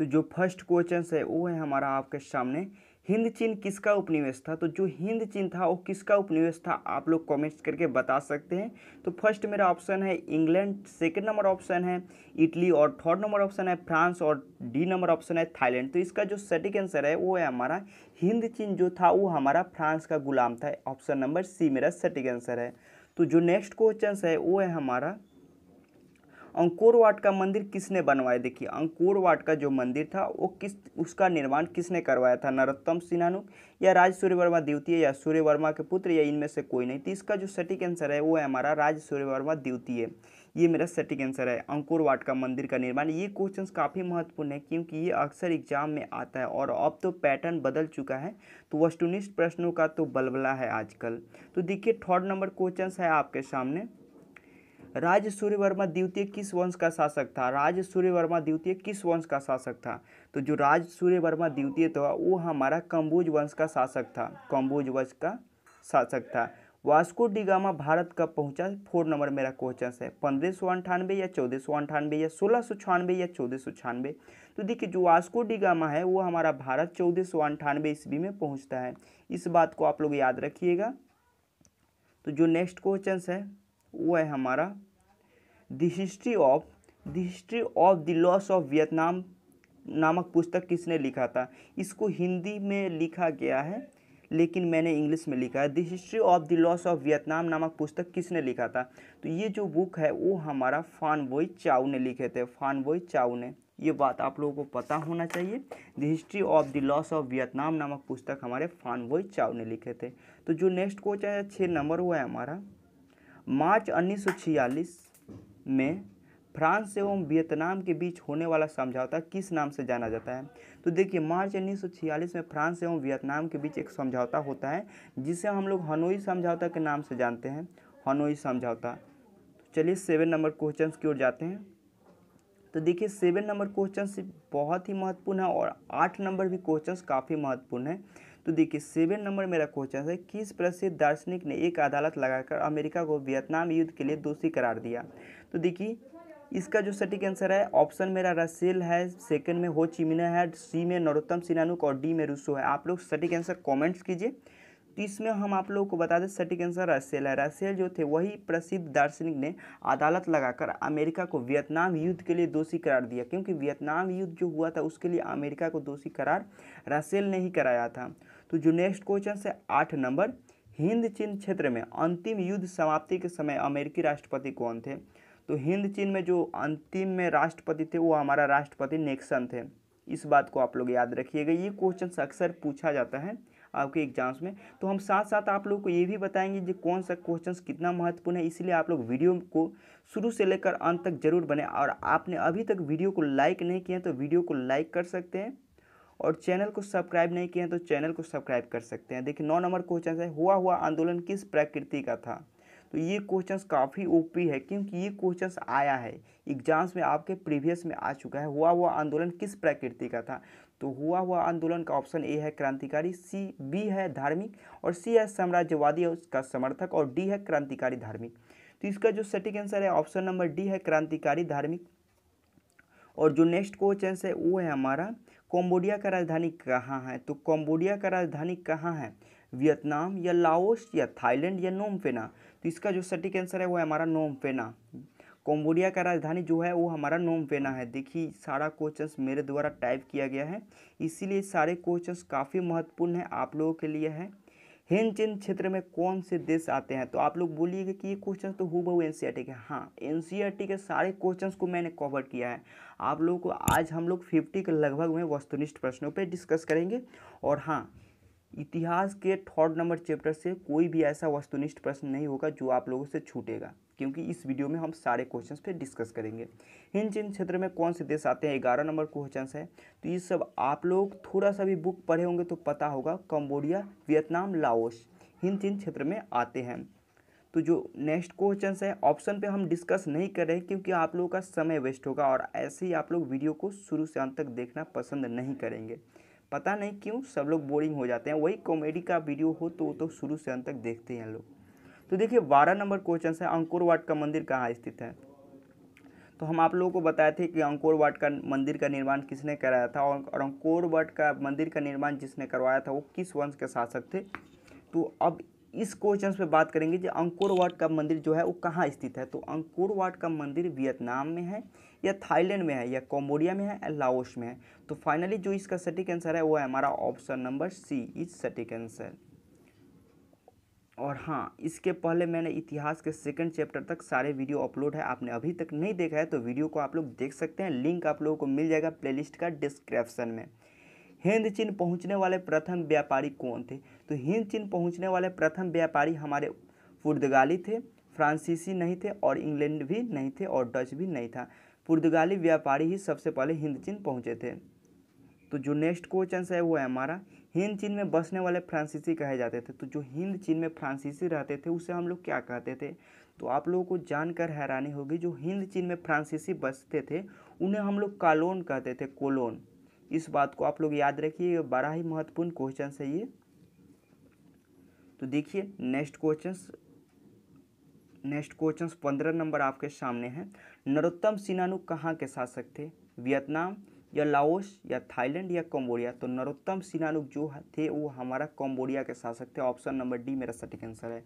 तो जो first question है वो है हमारा आपके सामने हिंद चीन किसका उपनिवेश था तो जो हिंद चीन था वो किसका उपनिवेश था आप लोग कमेंट्स करके बता सकते हैं तो फर्स्ट मेरा ऑप्शन है इंग्लैंड सेकंड नंबर ऑप्शन है इटली और थर्ड नंबर ऑप्शन है फ्रांस और डी नंबर ऑप्शन है थाईलैंड तो इसका जो सटीक आंसर है वो है हमारा हिंद चीन जो था वो हमारा फ्रांस का गुलाम था ऑप्शन नंबर सी मेरा सटीक आंसर है तो जो नेक्स्ट क्वेश्चन है वो है हमारा अंकोर वाट का मंदिर किसने बनवाया देखिए अंकोर वाट का जो मंदिर था वो किस उसका निर्माण किसने करवाया था नरोत्तम सिन्हानु या राज सूर्य वर्मा द्वितीय या सूर्य वर्मा के पुत्र या इनमें से कोई नहीं तो इसका जो सटीक आंसर है वो है हमारा राज सूर्य वर्मा द्वितीय ये मेरा सटीक आंसर है अंकुर वाट का मंदिर का निर्माण ये क्वेश्चन काफ़ी महत्वपूर्ण है क्योंकि ये अक्सर एग्जाम में आता है और अब तो पैटर्न बदल चुका है तो वस्तुनिष्ठ प्रश्नों का तो बलबला है आजकल तो देखिए थर्ड नंबर क्वेश्चन है आपके सामने राज सूर्यवर्मा द्वितीय किस वंश का शासक था राज सूर्यवर्मा द्वितीय किस वंश का शासक था तो जो राज सूर्यवर्मा द्वितीय था वो हमारा कम्बोज वंश का शासक था कम्बोज वंश का शासक था वास्को डिगामा भारत का पहुंचा फोर नंबर मेरा क्वेश्चन है पंद्रह सौ अंठानवे या चौदह सौ अंठानवे या सोलह सौ छियानवे या चौदह सौ छियानवे तो देखिए जो वास्को डिगामा है वो हमारा भारत चौदह सौ अंठानवे ईस्वी में पहुंचता है इस बात को आप लोग याद रखिएगा तो जो नेक्स्ट क्वेश्चन है वो है हमारा the history of the history of the loss of Vietnam नामक पुस्तक किसने लिखा था इसको हिंदी में लिखा गया है लेकिन मैंने इंग्लिश में लिखा है the history of the loss of Vietnam नामक पुस्तक किसने लिखा था तो ये जो बुक है वो हमारा फान वोई चाऊ ने लिखे थे फान वोई चाउ ने ये बात आप लोगों को पता होना चाहिए the history of the loss of Vietnam नामक पुस्तक हमारे फान बॉय चाउ ने लिखे थे तो जो नेक्स्ट कोच है छः नंबर वो है हमारा मार्च 1946 में फ्रांस एवं वियतनाम के बीच होने वाला समझौता किस नाम से जाना जाता है तो देखिए मार्च 1946 में फ्रांस एवं वियतनाम के बीच एक समझौता होता है जिसे हम लोग हनोई समझौता के नाम से जानते हैं हनोई समझौता तो चलिए सेवन नंबर क्वेश्चन की ओर जाते हैं तो देखिए सेवन नंबर क्वेश्चन बहुत ही महत्वपूर्ण है और आठ नंबर भी क्वेश्चन काफ़ी महत्वपूर्ण है तो देखिए सेवन नंबर मेरा क्वेश्चन है किस प्रसिद्ध दार्शनिक ने एक अदालत लगाकर अमेरिका को वियतनाम युद्ध के लिए दोषी करार दिया तो देखिए इसका जो सटीक आंसर है ऑप्शन मेरा रसेल है सेकंड में हो चिमिना है सी में नरोत्तम सिनानुक और डी में रूसो है आप लोग सटीक आंसर कमेंट्स कीजिए तो इसमें हम आप लोगों को बता दें सटीक आंसर रसेल है रसेल जो थे वही प्रसिद्ध दार्शनिक ने अदालत लगाकर अमेरिका को वियतनाम युद्ध के लिए दोषी करार दिया क्योंकि वियतनाम युद्ध जो हुआ था उसके लिए अमेरिका को दोषी करार रसेल ने ही कराया था तो जो नेक्स्ट क्वेश्चन है आठ नंबर हिंद चीन क्षेत्र में अंतिम युद्ध समाप्ति के समय अमेरिकी राष्ट्रपति कौन थे तो हिंद चीन में जो अंतिम में राष्ट्रपति थे वो हमारा राष्ट्रपति नेक्सन थे इस बात को आप लोग याद रखिएगा ये क्वेश्चन अक्सर पूछा जाता है आपके एग्जाम्स में तो हम साथ साथ आप लोगों को ये भी बताएंगे कि कौन सा क्वेश्चन कितना महत्वपूर्ण है इसलिए आप लोग वीडियो को शुरू से लेकर अंत तक जरूर बने और आपने अभी तक वीडियो को लाइक नहीं किया तो वीडियो को लाइक कर सकते हैं और चैनल को सब्सक्राइब नहीं किया तो चैनल को सब्सक्राइब कर सकते हैं देखिए नौ नंबर क्वेश्चन है हुआ हुआ आंदोलन किस प्रकृति का था तो ये क्वेश्चन काफ़ी ओपी है क्योंकि ये क्वेश्चन आया है एग्जाम्स में आपके प्रीवियस में आ चुका है हुआ हुआ आंदोलन किस प्रकृति का था तो हुआ हुआ आंदोलन का ऑप्शन ए है क्रांतिकारी सी बी है धार्मिक और सी है साम्राज्यवादी और उसका समर्थक और डी है क्रांतिकारी धार्मिक तो इसका जो सटीक आंसर है ऑप्शन नंबर डी है क्रांतिकारी धार्मिक और जो नेक्स्ट क्वेश्चन है वो है हमारा कॉम्बोडिया का राजधानी कहाँ है तो कॉम्बोडिया का राजधानी कहाँ है वियतनाम या लाओस या थाईलैंड या नोमफेना तो इसका जो सटीक आंसर है वो है हमारा नोमफेना कम्बोडिया का राजधानी जो है वो हमारा नोमपेना है देखिए सारा क्वेश्चंस मेरे द्वारा टाइप किया गया है इसीलिए सारे क्वेश्चंस काफ़ी महत्वपूर्ण है आप लोगों के लिए है हेनचेन क्षेत्र में कौन से देश आते हैं तो आप लोग बोलिएगा कि ये क्वेश्चन तो बहु एन सी आर टी के हाँ एन सी आर टी के सारे क्वेश्चंस को मैंने कवर किया है आप लोगों को आज हम लोग फिफ्टी के लगभग में वस्तुनिष्ठ प्रश्नों पे डिस्कस करेंगे और हाँ इतिहास के थर्ड नंबर चैप्टर से कोई भी ऐसा वस्तुनिष्ठ प्रश्न नहीं होगा जो आप लोगों से छूटेगा क्योंकि इस वीडियो में हम सारे क्वेश्चन पे डिस्कस करेंगे इन जिन क्षेत्र में कौन से देश आते हैं ग्यारह नंबर क्वेश्चन है तो ये सब आप लोग थोड़ा सा भी बुक पढ़े होंगे तो पता होगा कम्बोडिया वियतनाम लाओस इन जिन क्षेत्र में आते हैं तो जो नेक्स्ट क्वेश्चन है ऑप्शन पे हम डिस्कस नहीं कर रहे क्योंकि आप लोगों का समय वेस्ट होगा और ऐसे ही आप लोग वीडियो को शुरू से अंत तक देखना पसंद नहीं करेंगे पता नहीं क्यों सब लोग बोरिंग हो जाते हैं वही कॉमेडी का वीडियो हो तो वो तो शुरू से अंत तक देखते हैं लोग तो देखिए बारह नंबर क्वेश्चन है अंकुर वाट का मंदिर कहाँ स्थित है तो हम आप लोगों को बताए थे कि अंकुर वाट का मंदिर का निर्माण किसने कराया था और अंकोर वाट का मंदिर का निर्माण जिसने करवाया था वो किस वंश के शासक थे तो अब इस क्वेश्चन पे बात करेंगे कि अंकुर वाट का मंदिर जो है वो कहाँ स्थित है तो अंकुर वाट का मंदिर वियतनाम में है या थाईलैंड में है या कम्बोडिया में है या लाओस में है तो फाइनली जो इसका सटीक आंसर है वो है हमारा ऑप्शन नंबर सी इज सटीक आंसर और हाँ इसके पहले मैंने इतिहास के सेकंड चैप्टर तक सारे वीडियो अपलोड है आपने अभी तक नहीं देखा है तो वीडियो को आप लोग देख सकते हैं लिंक आप लोगों को मिल जाएगा प्लेलिस्ट का डिस्क्रिप्शन में हिंद चीन पहुँचने वाले प्रथम व्यापारी कौन थे तो हिंद चीन पहुँचने वाले प्रथम व्यापारी हमारे पुर्तगाली थे फ्रांसीसी नहीं थे और इंग्लैंड भी नहीं थे और डच भी नहीं था पुर्तगाली व्यापारी ही सबसे पहले हिंद चीन पहुँचे थे तो जो नेक्स्ट क्वेश्चन है वो है हमारा हिंद चीन में बसने वाले फ्रांसीसी कहे जाते थे तो जो हिंद चीन में फ्रांसीसी रहते थे उसे हम लोग क्या कहते थे तो आप लोगों को जानकर हैरानी होगी जो हिंद चीन में फ्रांसीसी बसते थे उन्हें हम लोग कालोन कहते थे कोलोन इस बात को आप लोग याद रखिए बड़ा ही महत्वपूर्ण क्वेश्चन है ये तो देखिए नेक्स्ट क्वेश्चन नेक्स्ट क्वेश्चन पंद्रह नंबर आपके सामने हैं नरोत्तम सिन्हा कहाँ के शासक थे वियतनाम या लाओस या थाईलैंड या कम्बोडिया तो नरोत्तम सिनानुक जो थे वो हमारा कम्बोडिया के शासक थे ऑप्शन नंबर डी मेरा सटीक आंसर है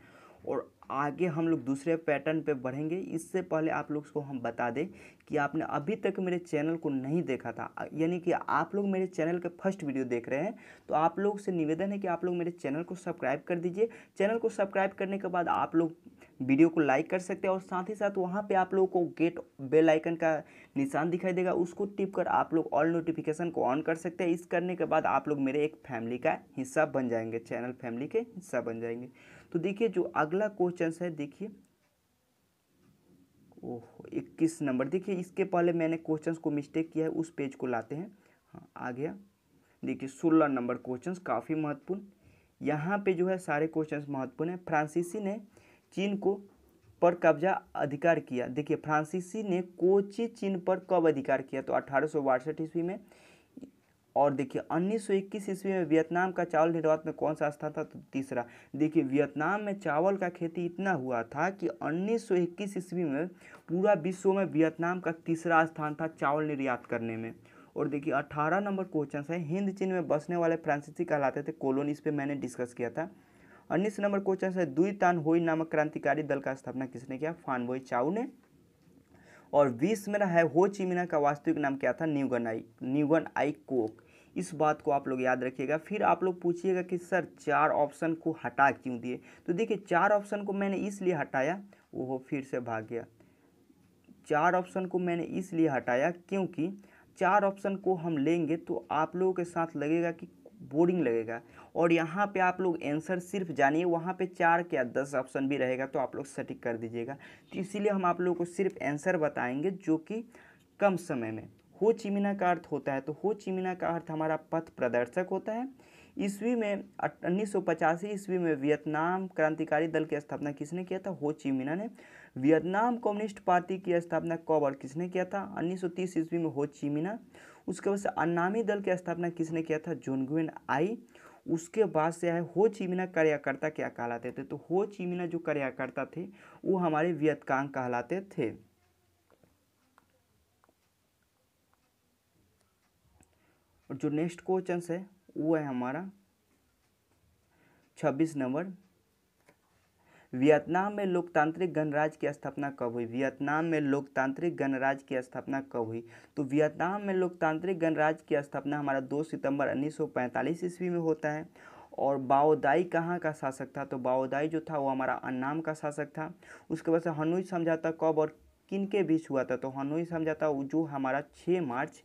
और आगे हम लोग दूसरे पैटर्न पे बढ़ेंगे इससे पहले आप लोग को हम बता दें कि आपने अभी तक मेरे चैनल को नहीं देखा था यानी कि आप लोग मेरे चैनल के फर्स्ट वीडियो देख रहे हैं तो आप लोग से निवेदन है कि आप लोग मेरे चैनल को सब्सक्राइब कर दीजिए चैनल को सब्सक्राइब करने के बाद आप लोग वीडियो को लाइक कर सकते हैं और साथ ही साथ वहाँ पर आप लोगों को गेट बेल आइकन का निशान दिखाई देगा उसको टिप कर आप लोग ऑल नोटिफिकेशन को ऑन कर सकते हैं इस करने के बाद आप लोग मेरे एक फैमिली का हिस्सा बन जाएंगे चैनल फैमिली के हिस्सा बन जाएंगे तो देखिए जो अगला क्वेश्चन है देखिए ओह इक्कीस नंबर देखिए इसके पहले मैंने क्वेश्चंस को मिस्टेक किया है उस पेज को लाते हैं हाँ आ गया देखिए सोलह नंबर क्वेश्चंस काफ़ी महत्वपूर्ण यहाँ पे जो है सारे क्वेश्चंस महत्वपूर्ण है फ्रांसीसी ने चीन को पर कब्जा अधिकार किया देखिए फ्रांसीसी ने कोची चीन पर कब अधिकार किया तो अठारह ईस्वी में और देखिए उन्नीस ईस्वी में वियतनाम का चावल निर्यात में कौन सा स्थान था तो तीसरा देखिए वियतनाम में चावल का खेती इतना हुआ था कि उन्नीस ईस्वी में पूरा विश्व में वियतनाम का तीसरा स्थान था चावल निर्यात करने में और देखिए अठारह नंबर क्वेश्चन है हिंद चीन में बसने वाले फ्रांसीसी कहलाते थे कोलोन इस पर मैंने डिस्कस किया था उन्नीस नंबर क्वेश्चन है दुई तान हुई नामक क्रांतिकारी दल का स्थापना किसने किया फानबोई चाऊ ने और बीस मेरा है हो चिमिना का वास्तविक नाम क्या था न्यूगन आई न्यूगन आई कोक इस बात को आप लोग याद रखिएगा फिर आप लोग पूछिएगा कि सर चार ऑप्शन को हटा क्यों दिए तो देखिए चार ऑप्शन को मैंने इसलिए हटाया वो फिर से भाग गया चार ऑप्शन को मैंने इसलिए हटाया क्योंकि चार ऑप्शन को हम लेंगे तो आप लोगों के साथ लगेगा कि बोरिंग लगेगा और यहाँ पे आप लोग आंसर सिर्फ जानिए वहाँ पे चार क्या दस ऑप्शन भी रहेगा तो आप लोग सटीक कर दीजिएगा तो इसीलिए हम आप लोगों को सिर्फ आंसर बताएंगे जो कि कम समय में हो चिमिना का अर्थ होता है तो हो चिमिना का अर्थ हमारा पथ प्रदर्शक होता है ईस्वी में उन्नीस सौ पचासी ईस्वी में वियतनाम क्रांतिकारी दल की स्थापना किसने किया था हो चिमिना ने वियतनाम कम्युनिस्ट पार्टी की स्थापना कब और किसने किया था उन्नीस सौ तीस ईस्वी में हो चिमिना उसके बाद से अनामी दल की स्थापना किसने किया था जोनगुएन आई उसके बाद से है हो चिमिना कार्यकर्ता क्या कहलाते थे तो हो चिमिना जो कार्यकर्ता थे वो हमारे वियतकांग कहलाते थे और जो नेक्स्ट क्वेश्चन है वो है हमारा छब्बीस नंबर वियतनाम में लोकतांत्रिक गणराज्य की स्थापना कब हुई वियतनाम में लोकतांत्रिक गणराज्य की स्थापना कब हुई तो वियतनाम में लोकतांत्रिक गणराज्य की स्थापना हमारा 2 सितंबर 1945 ईस्वी में होता है और बाओदाई कहाँ का शासक था तो बाओदाई जो था वो हमारा अन्नाम का शासक था उसके बाद से हनुई समझाता कब और किन के बीच हुआ था तो हनुई समझाता जो हमारा छः मार्च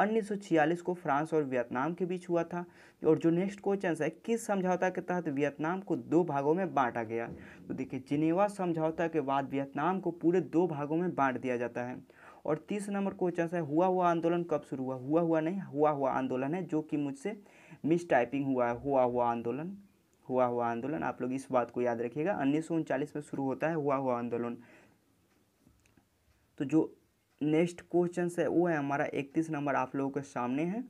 1946 को फ्रांस और वियतनाम के बीच हुआ था और जो नेक्स्ट क्वेश्चन है किस समझौता के तहत वियतनाम को दो भागों में बांटा गया तो देखिए जिनेवा समझौता के बाद वियतनाम को पूरे दो भागों में बांट दिया जाता है और तीस नंबर क्वेश्चन है हुआ हुआ आंदोलन कब शुरू हुआ हुआ हुआ नहीं हुआ हुआ आंदोलन है जो कि मुझसे मिस टाइपिंग हुआ है हुआ हुआ आंदोलन हुआ हुआ आंदोलन आप लोग इस बात को याद रखिएगा उन्नीस में शुरू होता है हुआ हुआ आंदोलन तो जो नेक्स्ट क्वेश्चन है वो है हमारा इकतीस नंबर आप लोगों के सामने है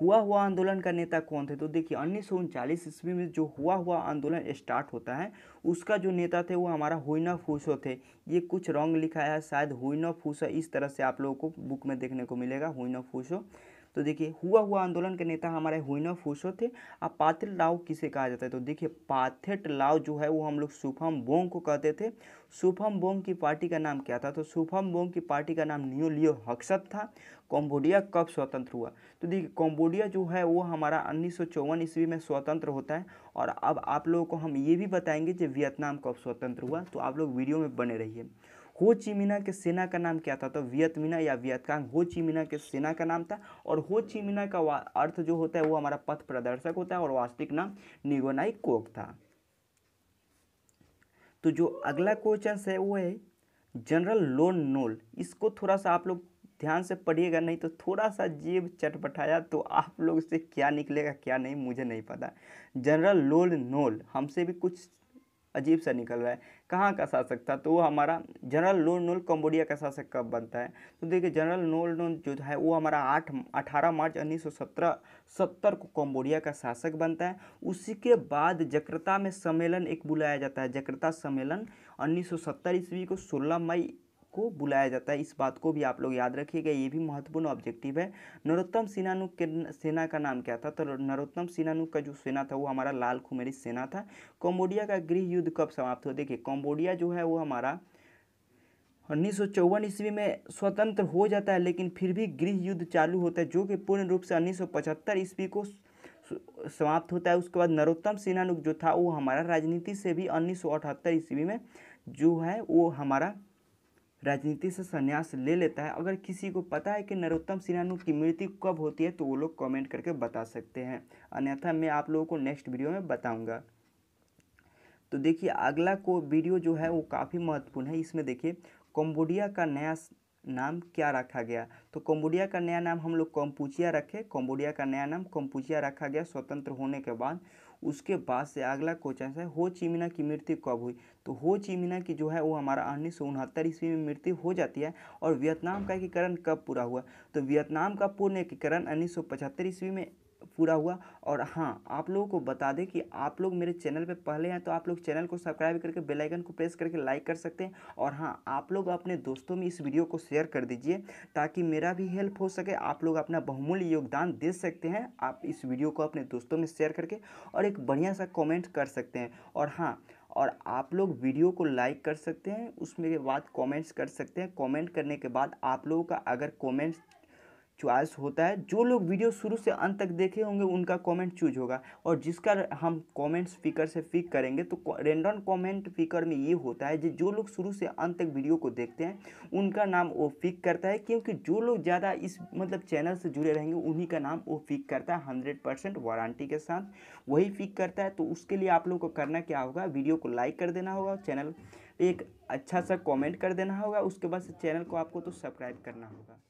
हुआ हुआ आंदोलन का नेता कौन थे तो देखिए उन्नीस सौ उनचालीस ईस्वी में जो हुआ हुआ आंदोलन स्टार्ट होता है उसका जो नेता थे वो हमारा हुइना फूसो थे ये कुछ रॉन्ग लिखा है शायद हुइना फूसो इस तरह से आप लोगों को बुक में देखने को मिलेगा हुइना फूसो तो देखिए हुआ हुआ आंदोलन के नेता हमारे हुइनो फूसो थे अब पाथिर लाव किसे कहा जाता है तो देखिए पाथेट लाव जो है वो हम लोग सुफम बोंग को कहते थे सुफम बोंग की पार्टी का नाम क्या था तो सुफम बोंग की पार्टी का नाम न्यू लियो हक्सत था कॉम्बोडिया कब स्वतंत्र हुआ तो देखिए कॉम्बोडिया जो है वो हमारा उन्नीस ईस्वी में स्वतंत्र होता है और अब आप लोगों को हम ये भी बताएंगे कि वियतनाम कब स्वतंत्र हुआ तो आप लोग वीडियो में बने रहिए हो चिमिना के सेना का नाम क्या था तो वियतमिना या वियतकांग हो चिमिना के सेना का नाम था और हो चिमिना का अर्थ जो होता है वो हमारा पथ प्रदर्शक होता है और वास्तविक नाम निगोनाई कोक था तो जो अगला क्वेश्चन है वो है जनरल लोन नोल इसको थोड़ा सा आप लोग ध्यान से पढ़िएगा नहीं तो थोड़ा सा जेब चटपटाया तो आप लोग से क्या निकलेगा क्या नहीं मुझे नहीं पता जनरल लोल नोल हमसे भी कुछ अजीब सा निकल रहा है कहाँ का शासक था तो वो हमारा जनरल नोल नोल कम्बोडिया का शासक कब बनता है तो देखिए जनरल नोल नोल जो है वो हमारा आठ अठारह मार्च उन्नीस सौ सत्रह सत्तर को कम्बोडिया का शासक बनता है उसी के बाद जकर्ता में सम्मेलन एक बुलाया जाता है जकर्ता सम्मेलन उन्नीस सौ सत्तर ईस्वी को सोलह मई को बुलाया जाता है इस बात को भी आप लोग याद रखिएगा ये भी महत्वपूर्ण ऑब्जेक्टिव है नरोत्तम सेनानु के सेना का नाम क्या था तो नरोत्तम सेनानु का जो सेना था वो हमारा लाल खुमेरी सेना था कॉम्बोडिया का गृह युद्ध कब समाप्त हो देखिए कॉम्बोडिया जो है वो हमारा उन्नीस सौ ईस्वी में स्वतंत्र हो जाता है लेकिन फिर भी गृह युद्ध चालू होता है जो कि पूर्ण रूप से उन्नीस ईस्वी को समाप्त होता है उसके बाद नरोत्तम सेनानुग जो था वो हमारा राजनीति से भी उन्नीस ईस्वी में जो है वो हमारा राजनीति से संन्यास ले लेता है अगर किसी को पता है कि नरोत्तम सिन्हा की मृत्यु कब होती है तो वो लोग कमेंट करके बता सकते हैं अन्यथा मैं आप लोगों को नेक्स्ट वीडियो में बताऊँगा तो देखिए अगला को वीडियो जो है वो काफ़ी महत्वपूर्ण है इसमें देखिए कम्बोडिया का नया नाम क्या रखा गया तो कम्बोडिया का नया नाम हम लोग कम्पूचिया रखे कम्बोडिया का नया नाम कम्पूचिया रखा गया स्वतंत्र होने के बाद उसके बाद से अगला क्वेश्चन है हो चिमिना की मृत्यु कब हुई तो हो चिमिना की जो है वो हमारा उन्नीस सौ ईस्वी में मृत्यु हो जाती है और वियतनाम का एकीकरण कब पूरा हुआ तो वियतनाम का पूर्ण एकीकरण उन्नीस सौ ईस्वी में पूरा हुआ और हाँ आप लोगों को बता दें कि आप लोग मेरे चैनल पे पहले हैं तो आप लोग चैनल को सब्सक्राइब करके बेल आइकन को प्रेस करके लाइक कर सकते हैं और हाँ आप लोग अपने दोस्तों में इस वीडियो को शेयर कर दीजिए ताकि मेरा भी हेल्प हो सके आप लोग अपना बहुमूल्य योगदान दे सकते हैं आप इस वीडियो को अपने दोस्तों में शेयर करके और एक बढ़िया सा कॉमेंट कर सकते हैं और हाँ और आप लोग वीडियो को लाइक कर सकते हैं उसमें के बाद कमेंट्स कर सकते हैं कमेंट करने के बाद आप लोगों का अगर कमेंट्स चॉइस होता है जो लोग वीडियो शुरू से अंत तक देखे होंगे उनका कमेंट चूज होगा और जिसका हम कमेंट स्पीकर से पिक करेंगे तो रेंडम कमेंट पिकर में ये होता है जो लोग शुरू से अंत तक वीडियो को देखते हैं उनका नाम वो पिक करता है क्योंकि जो लोग ज़्यादा इस मतलब चैनल से जुड़े रहेंगे उन्हीं का नाम वो पिक करता है हंड्रेड परसेंट वारंटी के साथ वही पिक करता है तो उसके लिए आप लोग को करना क्या होगा वीडियो को लाइक कर देना होगा चैनल एक अच्छा सा कॉमेंट कर देना होगा उसके बाद चैनल को आपको तो सब्सक्राइब करना होगा